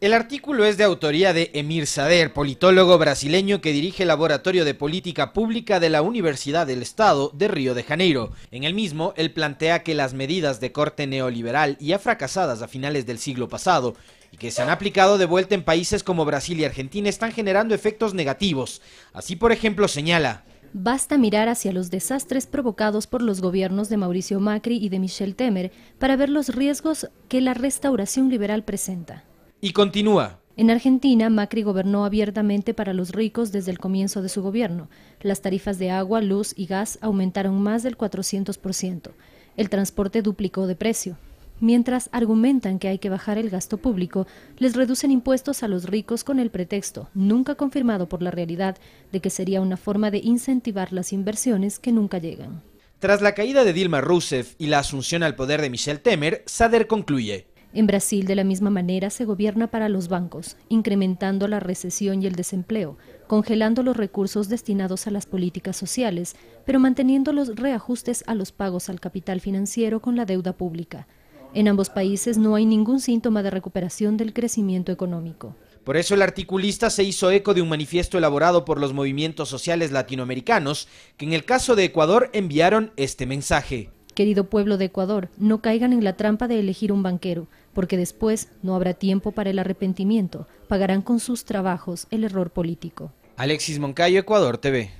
El artículo es de autoría de Emir Sader, politólogo brasileño que dirige el Laboratorio de Política Pública de la Universidad del Estado de Río de Janeiro. En el mismo, él plantea que las medidas de corte neoliberal ya fracasadas a finales del siglo pasado y que se han aplicado de vuelta en países como Brasil y Argentina están generando efectos negativos. Así, por ejemplo, señala... Basta mirar hacia los desastres provocados por los gobiernos de Mauricio Macri y de Michel Temer para ver los riesgos que la restauración liberal presenta. Y continúa. En Argentina, Macri gobernó abiertamente para los ricos desde el comienzo de su gobierno. Las tarifas de agua, luz y gas aumentaron más del 400%. El transporte duplicó de precio. Mientras argumentan que hay que bajar el gasto público, les reducen impuestos a los ricos con el pretexto, nunca confirmado por la realidad, de que sería una forma de incentivar las inversiones que nunca llegan. Tras la caída de Dilma Rousseff y la asunción al poder de Michel Temer, Sader concluye. En Brasil, de la misma manera, se gobierna para los bancos, incrementando la recesión y el desempleo, congelando los recursos destinados a las políticas sociales, pero manteniendo los reajustes a los pagos al capital financiero con la deuda pública. En ambos países no hay ningún síntoma de recuperación del crecimiento económico. Por eso el articulista se hizo eco de un manifiesto elaborado por los movimientos sociales latinoamericanos, que en el caso de Ecuador enviaron este mensaje. Querido pueblo de Ecuador, no caigan en la trampa de elegir un banquero, porque después no habrá tiempo para el arrepentimiento, pagarán con sus trabajos el error político. Alexis Moncayo, Ecuador TV.